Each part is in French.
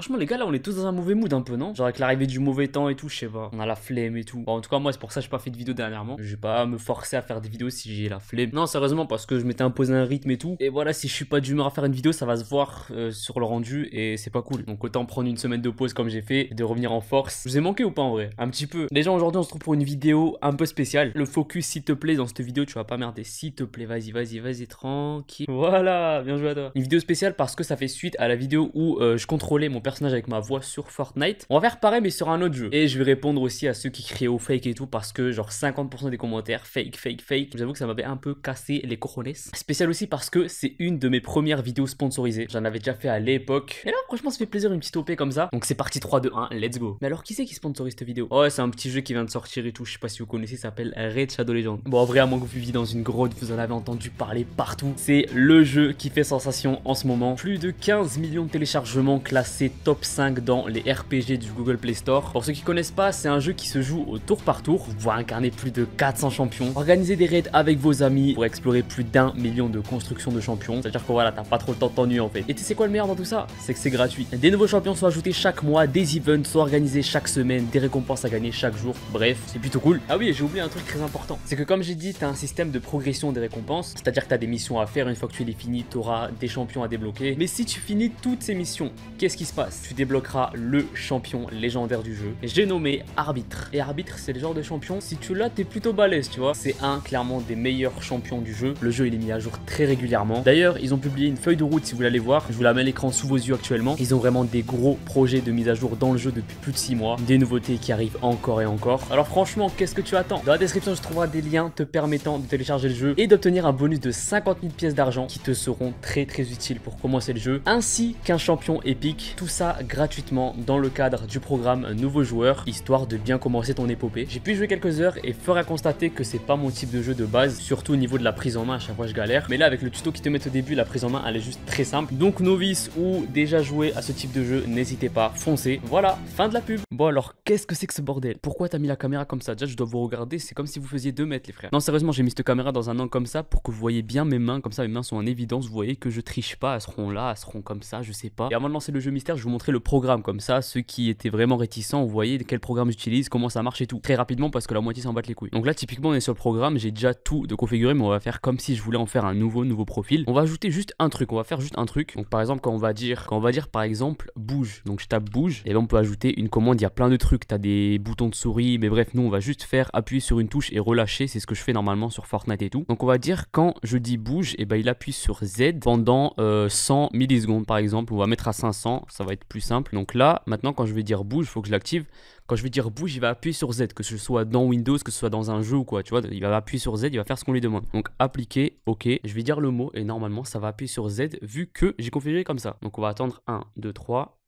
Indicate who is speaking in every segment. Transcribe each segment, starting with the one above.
Speaker 1: Franchement, les gars, là, on est tous dans un mauvais mood un peu, non Genre avec l'arrivée du mauvais temps et tout, je sais pas. On a la flemme et tout. Bon, en tout cas, moi, c'est pour ça que j'ai pas fait de vidéo dernièrement. Je vais pas me forcer à faire des vidéos si j'ai la flemme. Non, sérieusement, parce que je m'étais imposé un rythme et tout. Et voilà, si je suis pas d'humeur à faire une vidéo, ça va se voir euh, sur le rendu et c'est pas cool. Donc autant prendre une semaine de pause comme j'ai fait et de revenir en force. Je vous ai manqué ou pas en vrai Un petit peu. Les gens aujourd'hui, on se trouve pour une vidéo un peu spéciale. Le focus, s'il te plaît, dans cette vidéo, tu vas pas merder. S'il te plaît, vas-y, vas-y, vas-y, tranquille. Voilà, bien joué à toi. Une vidéo spéciale parce que ça fait suite à la vidéo où euh, je contrôlais mon personnage avec ma voix sur Fortnite. On va faire pareil mais sur un autre jeu. Et je vais répondre aussi à ceux qui criaient au fake et tout parce que genre 50% des commentaires fake, fake, fake. Je vous avoue que ça m'avait un peu cassé les cojones. Spécial aussi parce que c'est une de mes premières vidéos sponsorisées. J'en avais déjà fait à l'époque. Et là franchement ça fait plaisir une petite OP comme ça. Donc c'est parti 3, 2, 1, let's go. Mais alors qui c'est qui sponsorise cette vidéo Oh c'est un petit jeu qui vient de sortir et tout. Je sais pas si vous connaissez, ça s'appelle Red Shadow Legend Bon vraiment, vrai que vous vivez dans une grotte, vous en avez entendu parler partout. C'est le jeu qui fait sensation en ce moment. Plus de 15 millions de téléchargements classés top 5 dans les RPG du Google Play Store. Pour ceux qui connaissent pas, c'est un jeu qui se joue au tour par tour. Vous pouvez incarner plus de 400 champions, organiser des raids avec vos amis pour explorer plus d'un million de constructions de champions. C'est-à-dire que voilà, t'as pas trop le temps de t'ennuyer en fait. Et tu sais quoi le meilleur dans tout ça C'est que c'est gratuit. Des nouveaux champions sont ajoutés chaque mois, des events sont organisés chaque semaine, des récompenses à gagner chaque jour. Bref, c'est plutôt cool. Ah oui, j'ai oublié un truc très important. C'est que comme j'ai dit, t'as un système de progression des récompenses. C'est-à-dire que t'as des missions à faire, une fois que tu les finis, t'auras des champions à débloquer. Mais si tu finis toutes ces missions, qu'est-ce qui se passe tu débloqueras le champion légendaire du jeu. J'ai nommé Arbitre. Et Arbitre, c'est le genre de champion, si tu l'as, t'es plutôt balèze, tu vois. C'est un, clairement, des meilleurs champions du jeu. Le jeu, il est mis à jour très régulièrement. D'ailleurs, ils ont publié une feuille de route, si vous voulez voir. Je vous la mets à l'écran sous vos yeux actuellement. Ils ont vraiment des gros projets de mise à jour dans le jeu depuis plus de 6 mois. Des nouveautés qui arrivent encore et encore. Alors franchement, qu'est-ce que tu attends Dans la description, je trouverai des liens te permettant de télécharger le jeu et d'obtenir un bonus de 50 000 pièces d'argent qui te seront très très utiles pour commencer le jeu, ainsi qu'un champion épique ça gratuitement dans le cadre du programme Nouveau Joueur, histoire de bien commencer ton épopée. J'ai pu jouer quelques heures et fera constater que c'est pas mon type de jeu de base, surtout au niveau de la prise en main, à chaque fois je galère. Mais là, avec le tuto qui te met au début, la prise en main elle est juste très simple. Donc, novice ou déjà joué à ce type de jeu, n'hésitez pas, foncez. Voilà, fin de la pub. Bon, alors qu'est-ce que c'est que ce bordel Pourquoi t'as mis la caméra comme ça Déjà, je dois vous regarder, c'est comme si vous faisiez 2 mètres, les frères. Non, sérieusement, j'ai mis cette caméra dans un angle comme ça pour que vous voyez bien mes mains, comme ça mes mains sont en évidence, vous voyez que je triche pas, elles seront là, elles seront comme ça, je sais pas. Et avant de lancer le jeu mystère, je vous montrais le programme comme ça. Ceux qui étaient vraiment réticents, vous voyez quel programme j'utilise, comment ça marche et tout. Très rapidement parce que la moitié s'en bat les couilles. Donc là, typiquement, on est sur le programme. J'ai déjà tout de configuré, mais on va faire comme si je voulais en faire un nouveau, nouveau profil. On va ajouter juste un truc. On va faire juste un truc. Donc par exemple, quand on va dire, quand on va dire par exemple bouge. Donc je tape bouge et là on peut ajouter une commande. Il y a plein de trucs. T'as des boutons de souris, mais bref, nous on va juste faire appuyer sur une touche et relâcher. C'est ce que je fais normalement sur Fortnite et tout. Donc on va dire quand je dis bouge, et ben il appuie sur Z pendant 100 euh, millisecondes par exemple. On va mettre à 500. Ça va être plus simple. Donc là, maintenant, quand je vais dire bouge, faut que je l'active. Quand je vais dire bouge, il va appuyer sur Z, que ce soit dans Windows, que ce soit dans un jeu ou quoi, tu vois. Il va appuyer sur Z, il va faire ce qu'on lui demande. Donc appliquer, ok. Je vais dire le mot et normalement, ça va appuyer sur Z vu que j'ai configuré comme ça. Donc on va attendre 1, 2, 3.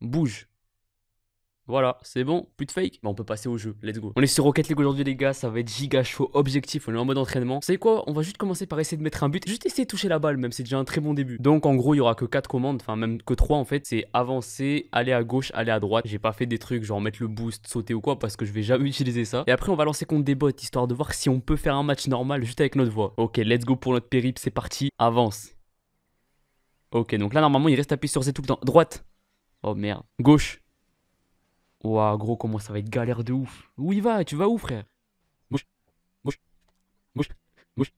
Speaker 1: Bouge. Voilà, c'est bon, plus de fake. Bah, on peut passer au jeu, let's go. On est sur Rocket League aujourd'hui, les gars, ça va être giga chaud, objectif, on est en mode entraînement. Vous savez quoi On va juste commencer par essayer de mettre un but, juste essayer de toucher la balle, même c'est déjà un très bon début. Donc, en gros, il y aura que 4 commandes, enfin, même que 3 en fait, c'est avancer, aller à gauche, aller à droite. J'ai pas fait des trucs genre mettre le boost, sauter ou quoi, parce que je vais jamais utiliser ça. Et après, on va lancer contre des bots, histoire de voir si on peut faire un match normal juste avec notre voix. Ok, let's go pour notre périple, c'est parti, avance. Ok, donc là, normalement, il reste appuyé sur Z tout le temps. Droite. Oh merde. Gauche. Ouah, gros, comment ça va être galère de ouf. Où il va Tu vas où, frère Mouche, mouche, mouche, mouche,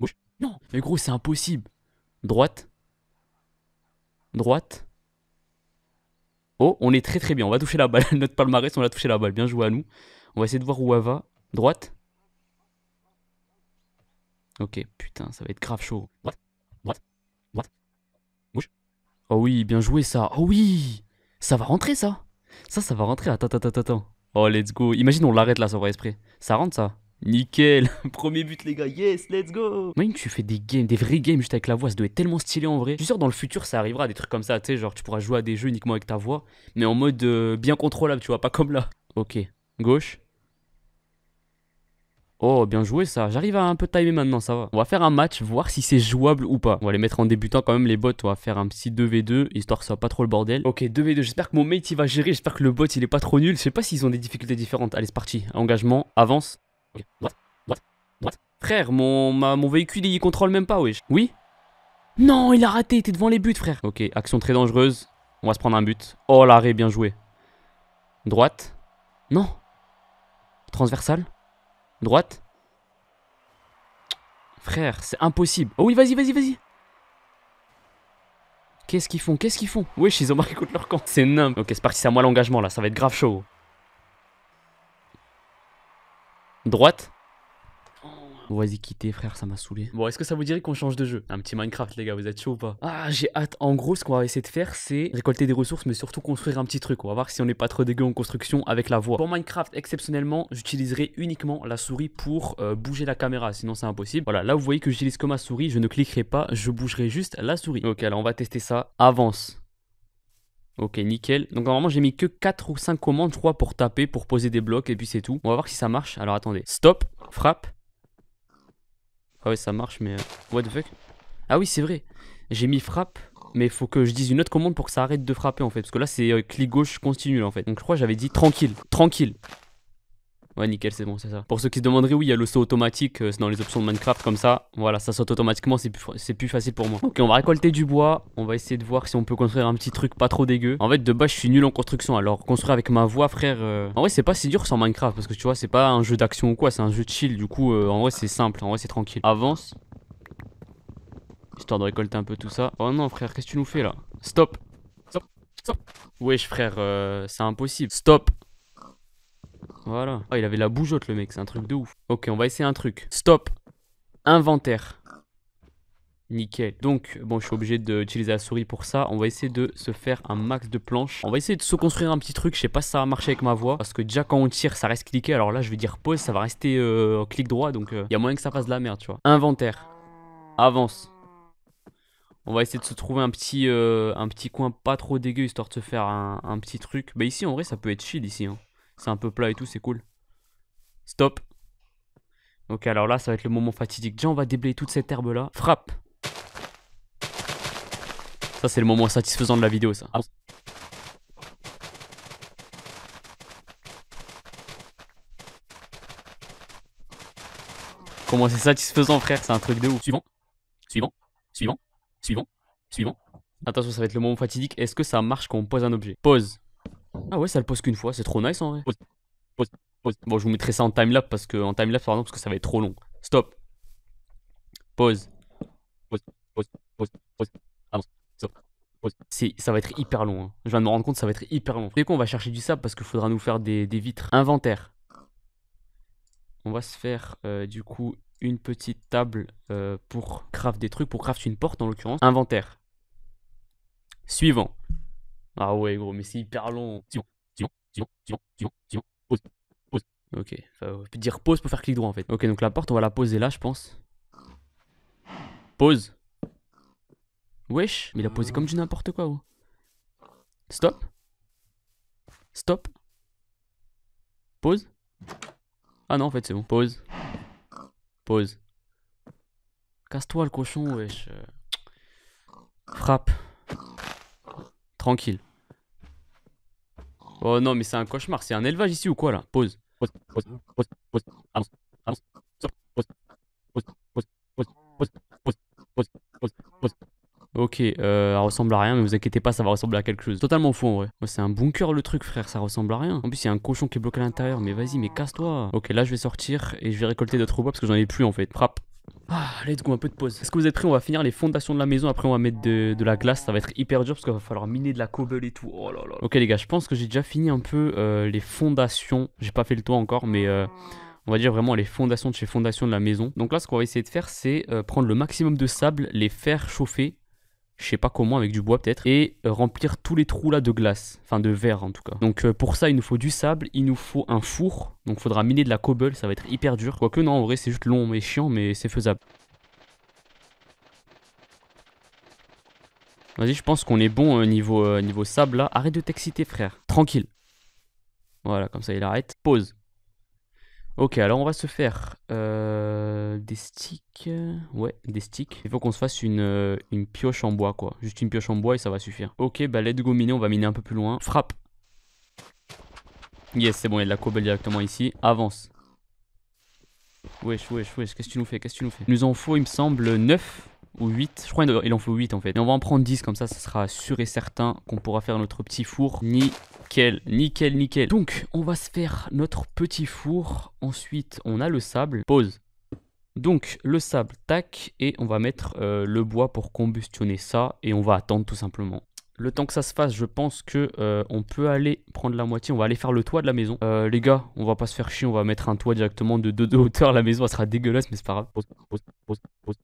Speaker 1: mouche. Non, mais gros, c'est impossible. Droite, droite. Oh, on est très très bien. On va toucher la balle. Notre palmarès, on va touché la balle. Bien joué à nous. On va essayer de voir où elle va. Droite. Ok, putain, ça va être grave chaud. Droite, droite, droite, Oh oui, bien joué ça. Oh oui, ça va rentrer ça. Ça, ça va rentrer. Attends, attends, attends, attends. Oh, let's go. Imagine, on l'arrête là, sans vrai esprit. Ça rentre, ça. Nickel. Premier but, les gars. Yes, let's go. Imagine que tu fais des games, des vrais games juste avec la voix. Ça doit être tellement stylé en vrai. Je suis sûr, dans le futur, ça arrivera des trucs comme ça. Tu sais, genre, tu pourras jouer à des jeux uniquement avec ta voix, mais en mode euh, bien contrôlable, tu vois, pas comme là. Ok. Gauche. Oh, bien joué ça. J'arrive à un peu timer maintenant, ça va. On va faire un match, voir si c'est jouable ou pas. On va les mettre en débutant quand même, les bots. On va faire un petit 2v2, histoire que ça soit pas trop le bordel. Ok, 2v2. J'espère que mon mate il va gérer. J'espère que le bot il est pas trop nul. Je sais pas s'ils ont des difficultés différentes. Allez, c'est parti. Engagement, avance. What? Droite, droite, Frère, mon, ma, mon véhicule il contrôle même pas, wesh. Oui Non, il a raté. était devant les buts, frère. Ok, action très dangereuse. On va se prendre un but. Oh, l'arrêt, bien joué. Droite. Non. Transversale. Droite. Frère, c'est impossible. Oh oui, vas-y, vas-y, vas-y. Qu'est-ce qu'ils font Qu'est-ce qu'ils font Wesh, ils ont marqué contre leur camp. C'est énorme. Ok, c'est parti, c'est à moi l'engagement là. Ça va être grave chaud. Droite. Vas-y, quittez, frère, ça m'a saoulé. Bon, est-ce que ça vous dirait qu'on change de jeu Un petit Minecraft, les gars, vous êtes chaud ou pas Ah, j'ai hâte. En gros, ce qu'on va essayer de faire, c'est récolter des ressources, mais surtout construire un petit truc. On va voir si on n'est pas trop dégueu en construction avec la voix. Pour Minecraft, exceptionnellement, j'utiliserai uniquement la souris pour euh, bouger la caméra, sinon c'est impossible. Voilà, là, vous voyez que j'utilise comme ma souris, je ne cliquerai pas, je bougerai juste la souris. Ok, alors on va tester ça. Avance. Ok, nickel. Donc normalement j'ai mis que 4 ou 5 commandes, 3 pour taper, pour poser des blocs, et puis c'est tout. On va voir si ça marche. Alors attendez. Stop, frappe, ah ouais, ça marche, mais... Euh, what the fuck Ah oui, c'est vrai. J'ai mis frappe, mais faut que je dise une autre commande pour que ça arrête de frapper, en fait. Parce que là, c'est euh, clic gauche continue, en fait. Donc, je crois que j'avais dit tranquille, tranquille. Ouais, nickel, c'est bon, c'est ça. Pour ceux qui se demanderaient, où il y a le saut automatique, euh, c'est dans les options de Minecraft comme ça. Voilà, ça saute automatiquement, c'est plus, facile pour moi. Ok, on va récolter du bois, on va essayer de voir si on peut construire un petit truc pas trop dégueu. En fait, de base, je suis nul en construction, alors construire avec ma voix, frère... Euh, en vrai, c'est pas si dur sans Minecraft, parce que tu vois, c'est pas un jeu d'action ou quoi, c'est un jeu de chill, du coup, euh, en vrai, c'est simple, en vrai, c'est tranquille. Avance. Histoire de récolter un peu tout ça. Oh non, frère, qu'est-ce que tu nous fais, là Stop Stop Stop Wesh, frère, c'est impossible. Stop voilà. Oh, il avait la bougeotte, le mec, c'est un truc de ouf. Ok, on va essayer un truc. Stop. Inventaire. Nickel. Donc, bon, je suis obligé d'utiliser la souris pour ça. On va essayer de se faire un max de planches. On va essayer de se construire un petit truc. Je sais pas si ça va marcher avec ma voix. Parce que déjà, quand on tire, ça reste cliqué. Alors là, je vais dire pause, ça va rester euh, clic droit. Donc, il euh, y a moyen que ça fasse de la merde, tu vois. Inventaire. Avance. On va essayer de se trouver un petit, euh, un petit coin pas trop dégueu, histoire de se faire un, un petit truc. Bah ici, en vrai, ça peut être chill, ici. Hein. C'est un peu plat et tout, c'est cool. Stop. Ok, alors là, ça va être le moment fatidique. Déjà, on va déblayer toute cette herbe-là. Frappe. Ça, c'est le moment satisfaisant de la vidéo, ça. Comment c'est satisfaisant, frère C'est un truc de ouf. Suivant. Suivant. Suivant. Suivant. Suivant. Attention, ça va être le moment fatidique. Est-ce que ça marche quand on pose un objet Pose. Ah ouais, ça le pose qu'une fois, c'est trop nice en vrai. Bon, je vous mettrai ça en timelapse parce que en parce que ça va être trop long. Stop. Pause. Pause, pause, pause, ah Stop. Ça va être hyper long. Hein. Je viens de me rendre compte, ça va être hyper long. Dès qu'on va chercher du sable parce qu'il faudra nous faire des, vitres. Inventaire. On va se faire euh, du coup une petite table euh, pour craft des trucs, pour craft une porte en l'occurrence. Inventaire. Suivant. Ah ouais, gros, mais c'est hyper long. Ok, on dire pause pour faire clic droit en fait. Ok, donc la porte, on va la poser là, je pense. Pause. Wesh, mais il a posé comme du n'importe quoi, Stop. Stop. Pause. Ah non, en fait, c'est bon. Pause. Pause. Casse-toi le cochon, wesh. Euh, frappe. Tranquille. Oh non, mais c'est un cauchemar. C'est un élevage ici ou quoi là Pause. Pause. Pause. Pause. Pause. Ok, euh, ressemble à rien, mais vous inquiétez pas, ça va ressembler à quelque chose. Totalement fou en vrai. c'est un bunker le truc, frère, ça ressemble à rien. En plus, il y a un cochon qui est bloqué à l'intérieur, mais vas-y, mais casse-toi. Ok, là, je vais sortir et je vais récolter d'autres bois parce que j'en ai plus en fait. Frappe. Allez, donc un peu de pause. Est-ce que vous êtes prêts On va finir les fondations de la maison. Après, on va mettre de, la glace. Ça va être hyper dur parce qu'il va falloir miner de la cobble et tout. Oh là là. Ok, les gars, je pense que j'ai déjà fini un peu euh, les fondations. J'ai pas fait le toit encore, mais. Euh, on va dire vraiment les fondations de chez fondations de la maison. Donc là, ce qu'on va essayer de faire, c'est euh, prendre le maximum de sable, les faire chauffer, je sais pas comment, avec du bois peut-être, et remplir tous les trous là de glace, enfin de verre en tout cas. Donc pour ça, il nous faut du sable, il nous faut un four, donc il faudra miner de la cobble, ça va être hyper dur. Quoique non, en vrai, c'est juste long et chiant, mais c'est faisable. Vas-y, je pense qu'on est bon euh, niveau, euh, niveau sable là. Arrête de t'exciter, frère. Tranquille. Voilà, comme ça il arrête. Pause. Ok, alors on va se faire euh, des sticks. Ouais, des sticks. Il faut qu'on se fasse une, une pioche en bois, quoi. Juste une pioche en bois et ça va suffire. Ok, bah let's go miner. On va miner un peu plus loin. Frappe. Yes, c'est bon, il y a de la cobble directement ici. Avance. Wesh, wesh, wesh. Qu'est-ce que tu nous fais Qu'est-ce que tu nous fais nous en faut, il me semble, 9 ou 8. Je crois qu'il en faut 8 en fait. Et on va en prendre 10 comme ça, ça sera sûr et certain qu'on pourra faire notre petit four. Nickel, nickel, nickel. Donc, on va se faire notre petit four. Ensuite, on a le sable. Pause. Donc le sable, tac, et on va mettre euh, le bois pour combustionner ça et on va attendre tout simplement. Le temps que ça se fasse, je pense que euh, on peut aller prendre la moitié. On va aller faire le toit de la maison. Euh, les gars, on va pas se faire chier. On va mettre un toit directement de 2 de hauteur. La maison, elle sera dégueulasse, mais c'est pas grave. pause, pause, pause,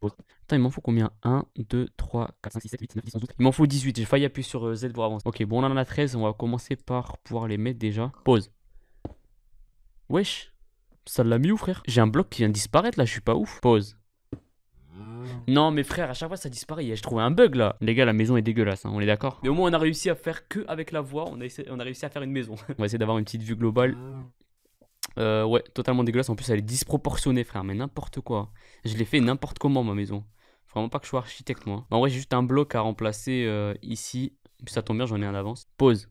Speaker 1: pause. Putain, il m'en faut combien 1, 2, 3, 4, 5, 6, 7, 8, 9, 10, 11, 12. Il m'en faut 18. J'ai failli appuyer sur euh, Z pour avancer. Ok, bon, on en a 13. On va commencer par pouvoir les mettre déjà. Pause. Wesh. Ça l'a mis où, frère J'ai un bloc qui vient de disparaître là. Je suis pas ouf. Pause. Non mais frère, à chaque fois ça disparaît. J'ai trouvé un bug là. Les gars, la maison est dégueulasse, hein. on est d'accord. Mais au moins on a réussi à faire que avec la voix, on a, on a réussi à faire une maison. on va essayer d'avoir une petite vue globale. Euh, ouais, totalement dégueulasse. En plus, elle est disproportionnée, frère. Mais n'importe quoi. Je l'ai fait n'importe comment ma maison. Vraiment pas que je sois architecte, moi. En vrai, j'ai juste un bloc à remplacer euh, ici. Puis ça tombe bien, j'en ai un avance. Pause.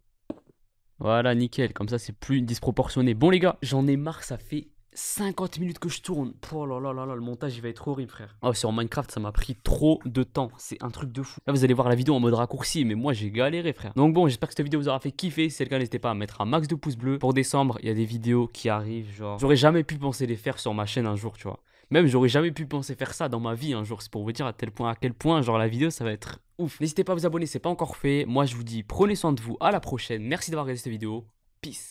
Speaker 1: Voilà, nickel. Comme ça, c'est plus disproportionné. Bon, les gars, j'en ai marre. Ça fait 50 minutes que je tourne. Oh là là là là, le montage il va être horrible, frère. Oh, sur Minecraft, ça m'a pris trop de temps. C'est un truc de fou. Là, vous allez voir la vidéo en mode raccourci, mais moi j'ai galéré, frère. Donc bon, j'espère que cette vidéo vous aura fait kiffer. Si c'est le cas, n'hésitez pas à mettre un max de pouces bleus. Pour décembre, il y a des vidéos qui arrivent, genre. J'aurais jamais pu penser les faire sur ma chaîne un jour, tu vois. Même j'aurais jamais pu penser faire ça dans ma vie un hein, jour. C'est pour vous dire à tel point à quel point genre la vidéo ça va être ouf. N'hésitez pas à vous abonner, c'est pas encore fait. Moi je vous dis prenez soin de vous, à la prochaine. Merci d'avoir regardé cette vidéo. Peace.